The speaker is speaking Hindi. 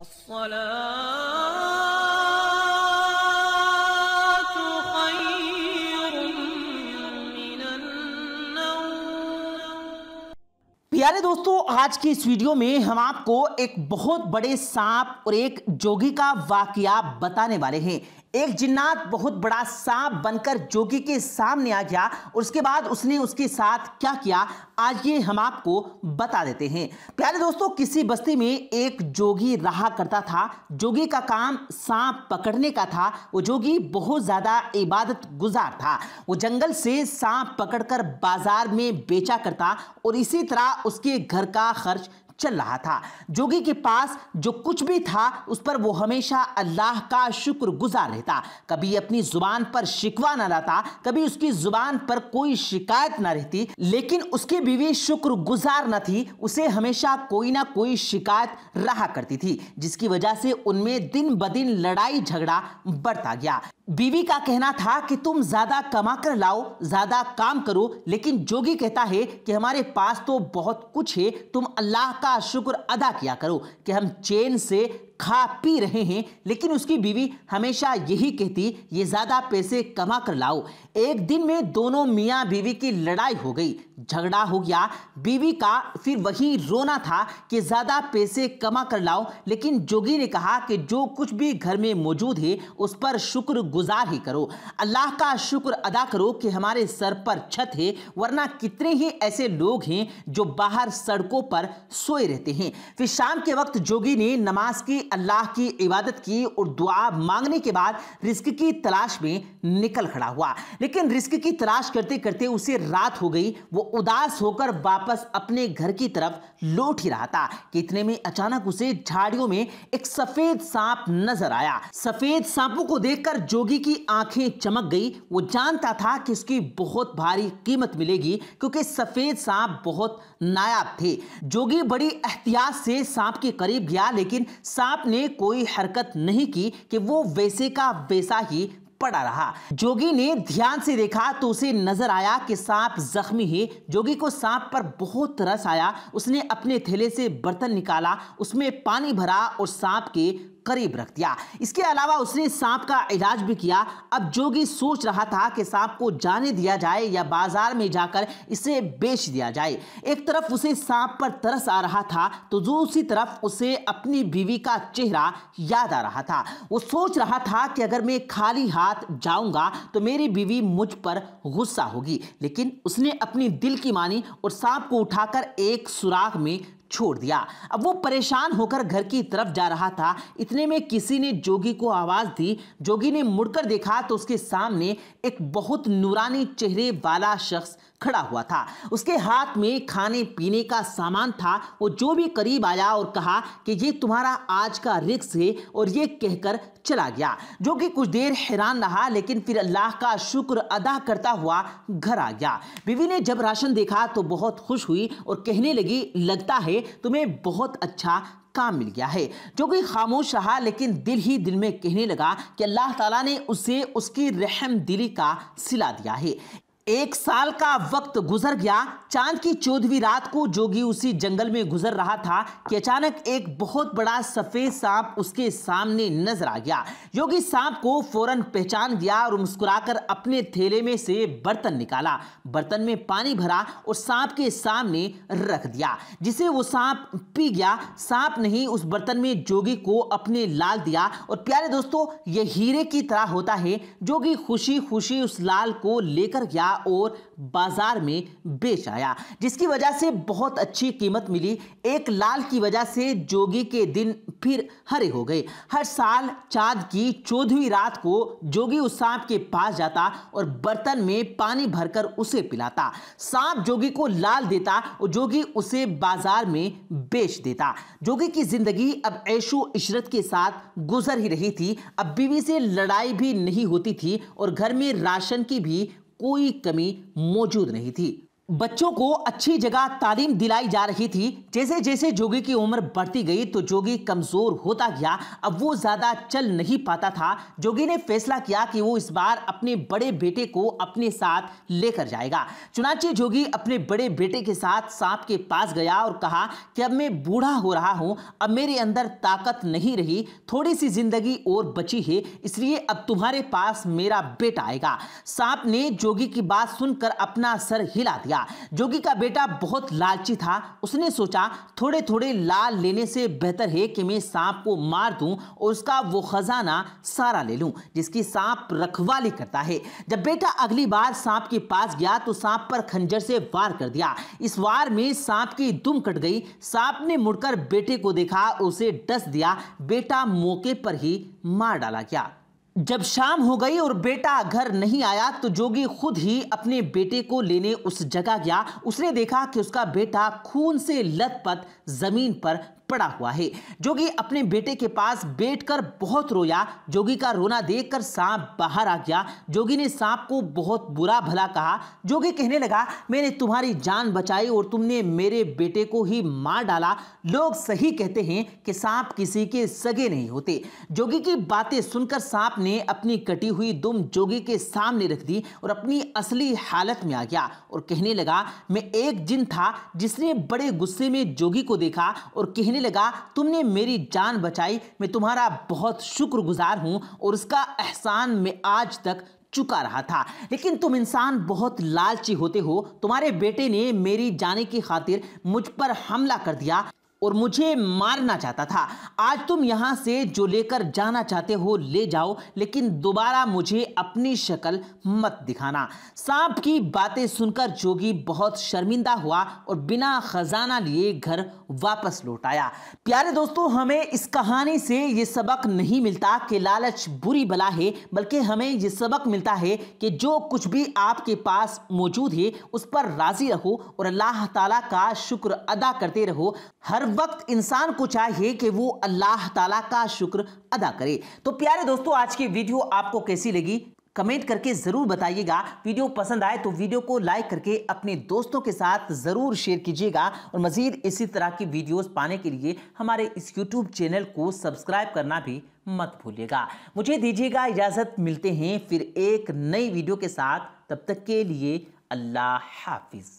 प्यारे दोस्तों आज की इस वीडियो में हम आपको एक बहुत बड़े सांप और एक जोगी का वाकया बताने वाले हैं एक जिन्नात बहुत बड़ा सांप बनकर जोगी के सामने आ गया और उसके बाद उसने उसके साथ क्या किया आज ये हम आपको बता देते हैं प्यारे दोस्तों किसी बस्ती में एक जोगी रहा करता था जोगी का काम सांप पकड़ने का था वो जोगी बहुत ज़्यादा इबादत गुजार था वो जंगल से सांप पकड़कर बाजार में बेचा करता और इसी तरह उसके घर का खर्च चल रहा था जोगी के पास जो कुछ भी था उस पर वो हमेशा अल्लाह का शुक्र गुजार रहता कभी अपनी जुबान पर शिकवा ना रहता कभी उसकी जुबान पर कोई शिकायत ना रहती लेकिन उसकी बीवी शुक्र गुजार न थी उसे हमेशा कोई ना कोई शिकायत रहा करती थी जिसकी वजह से उनमें दिन ब दिन लड़ाई झगड़ा बढ़ता गया बीवी का कहना था कि तुम ज्यादा कमा कर लाओ ज्यादा काम करो लेकिन जोगी कहता है कि हमारे पास तो बहुत कुछ है तुम अल्लाह का का शुक्र अदा किया करो कि हम चैन से खा पी रहे हैं लेकिन उसकी बीवी हमेशा यही कहती ये ज़्यादा पैसे कमा कर लाओ एक दिन में दोनों मियाँ बीवी की लड़ाई हो गई झगड़ा हो गया बीवी का फिर वही रोना था कि ज़्यादा पैसे कमा कर लाओ लेकिन जोगी ने कहा कि जो कुछ भी घर में मौजूद है उस पर शुक्र गुजार ही करो अल्लाह का शुक्र अदा करो कि हमारे सर पर छत है वरना कितने ही ऐसे लोग हैं जो बाहर सड़कों पर सोए रहते हैं फिर शाम के वक्त जोगी ने नमाज की अल्लाह की इबादत की और दुआ मांगने के बाद रिस्क की तलाश में निकल खड़ा हुआ लेकिन रिस्क की तलाश करते करते उसे रात हो गई वो उदास होकर वापस अपने घर की तरफ लौट ही रहा था कि इतने में अचानक उसे झाड़ियों में एक सफेद सांप नजर आया सफेद सांपों को देखकर जोगी की आंखें चमक गई वो जानता था कि इसकी बहुत भारी कीमत मिलेगी क्योंकि सफेद सांप बहुत नायाब थे जोगी बड़ी एहतियात से सांप के करीब गया लेकिन सांप आपने कोई हरकत नहीं की कि वो वैसे का वैसा ही पड़ा रहा जोगी ने ध्यान से देखा तो उसे नजर आया कि सांप जख्मी है जोगी को सांप पर बहुत रस आया उसने अपने थैले से बर्तन निकाला उसमें पानी भरा और सांप के करीब रख दिया इसके अलावा उसने सांप का इलाज भी किया अब जोगी सोच रहा था कि सांप को जाने दिया जाए या बाजार में जाकर इसे बेच दिया जाए एक तरफ उसे सांप पर तरस आ रहा था तो दूसरी तरफ उसे अपनी बीवी का चेहरा याद आ रहा था वो सोच रहा था कि अगर मैं खाली हाथ जाऊंगा तो मेरी बीवी मुझ पर गुस्सा होगी लेकिन उसने अपनी दिल की मानी और सांप को उठाकर एक सुराख में छोड़ दिया अब वो परेशान होकर घर की तरफ जा रहा था इतने में किसी ने जोगी को आवाज़ दी जोगी ने मुड़कर देखा तो उसके सामने एक बहुत नूरानी चेहरे वाला शख्स खड़ा हुआ था उसके हाथ में खाने पीने का सामान था वो जो भी करीब आया और कहा कि ये तुम्हारा आज का रिक्स है और ये कहकर चला गया जो कि कुछ देर हैरान रहा लेकिन फिर अल्लाह का शुक्र अदा करता हुआ घर आ गया बीवी ने जब राशन देखा तो बहुत खुश हुई और कहने लगी लगता है तुम्हें बहुत अच्छा काम मिल गया है जो कि खामोश रहा लेकिन दिल ही दिल में कहने लगा कि अल्लाह ताला ने उसे उसकी रहम दिली का सिला दिया है एक साल का वक्त गुजर गया चांद की चौदहवीं रात को जोगी उसी जंगल में गुजर रहा था कि अचानक एक बहुत बड़ा सफेद सांप उसके सामने नजर आ गया योगी सांप को फौरन पहचान गया और मुस्कुराकर अपने थैले में से बर्तन निकाला बर्तन में पानी भरा और सांप के सामने रख दिया जिसे वो सांप पी गया सांप नहीं उस बर्तन में जोगी को अपने लाल दिया और प्यारे दोस्तों ये हीरे की तरह होता है जोगी खुशी खुशी उस लाल को लेकर गया और बाजार में बेच आया जिसकी वजह से बहुत अच्छी कीमत मिली एक लाल की वजह से जोगी के दिन फिर हरे हो गए हर साल चांद की चौदहवीं रात को जोगी उस सांप के पास जाता और बर्तन में पानी भरकर उसे पिलाता सांप जोगी को लाल देता और जोगी उसे बाजार में बेच देता जोगी की जिंदगी अब ऐशो इशरत के साथ गुजर ही रही थी अब बीवी से लड़ाई भी नहीं होती थी और घर में राशन की भी कोई कमी मौजूद नहीं थी बच्चों को अच्छी जगह तालीम दिलाई जा रही थी जैसे जैसे जोगी की उम्र बढ़ती गई तो जोगी कमज़ोर होता गया अब वो ज़्यादा चल नहीं पाता था जोगी ने फैसला किया कि वो इस बार अपने बड़े बेटे को अपने साथ लेकर जाएगा चुनाचे जोगी अपने बड़े बेटे के साथ सांप के पास गया और कहा कि अब मैं बूढ़ा हो रहा हूँ अब मेरे अंदर ताकत नहीं रही थोड़ी सी ज़िंदगी और बची है इसलिए अब तुम्हारे पास मेरा बेटा आएगा सांप ने जोगी की बात सुनकर अपना सर हिला दिया लिया जोगी का बेटा बहुत लालची था उसने सोचा थोड़े थोड़े लाल लेने से बेहतर है कि मैं सांप को मार दूं और उसका वो खजाना सारा ले लूं जिसकी सांप रखवाली करता है जब बेटा अगली बार सांप के पास गया तो सांप पर खंजर से वार कर दिया इस वार में सांप की दुम कट गई सांप ने मुड़कर बेटे को देखा उसे डस दिया बेटा मौके पर ही मार डाला गया जब शाम हो गई और बेटा घर नहीं आया तो जोगी खुद ही अपने बेटे को लेने उस जगह गया उसने देखा कि उसका बेटा खून से लथपथ जमीन पर पड़ा हुआ है जोगी अपने बेटे के पास बैठकर बहुत रोया जोगी का रोना देखकर सांप बाहर आ गया जोगी ने सांप को बहुत बुरा भला कहा जोगी कहने लगा मैंने तुम्हारी जान बचाई और तुमने मेरे बेटे को ही मार डाला लोग सही कहते हैं कि सांप किसी के सगे नहीं होते जोगी की बातें सुनकर सांप ने अपनी कटी हुई दुम जोगी के सामने रख दी और अपनी असली हालत में आ गया और कहने लगा मैं एक जिन था जिसने बड़े गुस्से में जोगी को देखा और कहने कहने लगा तुमने मेरी जान बचाई मैं तुम्हारा बहुत शुक्रगुजार हूँ और उसका एहसान मैं आज तक चुका रहा था लेकिन तुम इंसान बहुत लालची होते हो तुम्हारे बेटे ने मेरी जाने की खातिर मुझ पर हमला कर दिया और मुझे मारना चाहता था आज तुम यहां से जो लेकर जाना चाहते हो ले जाओ लेकिन दोबारा मुझे अपनी शक्ल मत दिखाना सांप की बातें सुनकर जोगी बहुत शर्मिंदा हुआ और बिना खजाना लिए घर वापस लौट आया प्यारे दोस्तों हमें इस कहानी से ये सबक नहीं मिलता कि लालच बुरी बला है बल्कि हमें ये सबक मिलता है कि जो कुछ भी आपके पास मौजूद है उस पर राजी रहो और अल्लाह तला का शुक्र अदा करते रहो हर वक्त इंसान को चाहिए कि वो अल्लाह ताला का शुक्र अदा करे तो प्यारे दोस्तों आज की वीडियो आपको कैसी लगी कमेंट करके ज़रूर बताइएगा वीडियो पसंद आए तो वीडियो को लाइक करके अपने दोस्तों के साथ ज़रूर शेयर कीजिएगा और मज़ीद इसी तरह की वीडियोस पाने के लिए हमारे इस यूट्यूब चैनल को सब्सक्राइब करना भी मत भूलिएगा मुझे दीजिएगा इजाज़त मिलते हैं फिर एक नई वीडियो के साथ तब तक के लिए अल्लाह हाफिज़